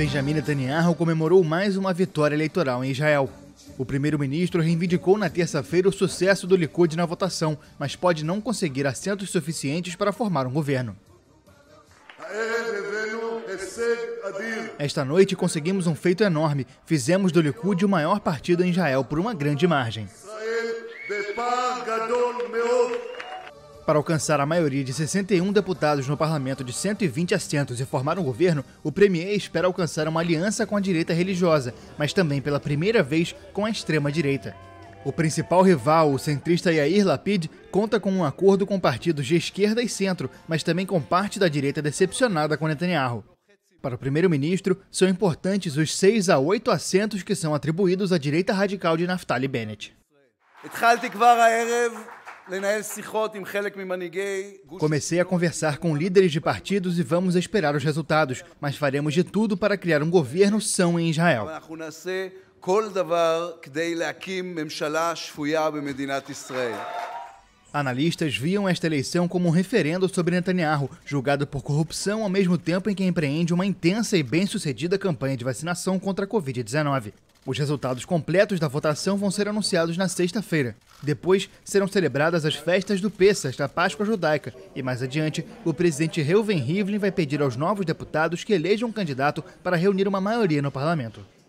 Benjamin Netanyahu comemorou mais uma vitória eleitoral em Israel. O primeiro-ministro reivindicou na terça-feira o sucesso do Likud na votação, mas pode não conseguir assentos suficientes para formar um governo. Esta noite conseguimos um feito enorme. Fizemos do Likud o maior partido em Israel por uma grande margem. Para alcançar a maioria de 61 deputados no parlamento de 120 assentos e formar um governo, o premier espera alcançar uma aliança com a direita religiosa, mas também pela primeira vez com a extrema-direita. O principal rival, o centrista Yair Lapid, conta com um acordo com partidos de esquerda e centro, mas também com parte da direita decepcionada com Netanyahu. Para o primeiro-ministro, são importantes os seis a oito assentos que são atribuídos à direita radical de Naftali Bennett. Comecei a conversar com líderes de partidos e vamos esperar os resultados, mas faremos de tudo para criar um governo são em Israel. Analistas viam esta eleição como um referendo sobre Netanyahu, julgado por corrupção ao mesmo tempo em que empreende uma intensa e bem-sucedida campanha de vacinação contra a Covid-19. Os resultados completos da votação vão ser anunciados na sexta-feira. Depois serão celebradas as festas do Pessas, da Páscoa Judaica, e mais adiante, o presidente Reuven Rivlin vai pedir aos novos deputados que elejam um candidato para reunir uma maioria no parlamento.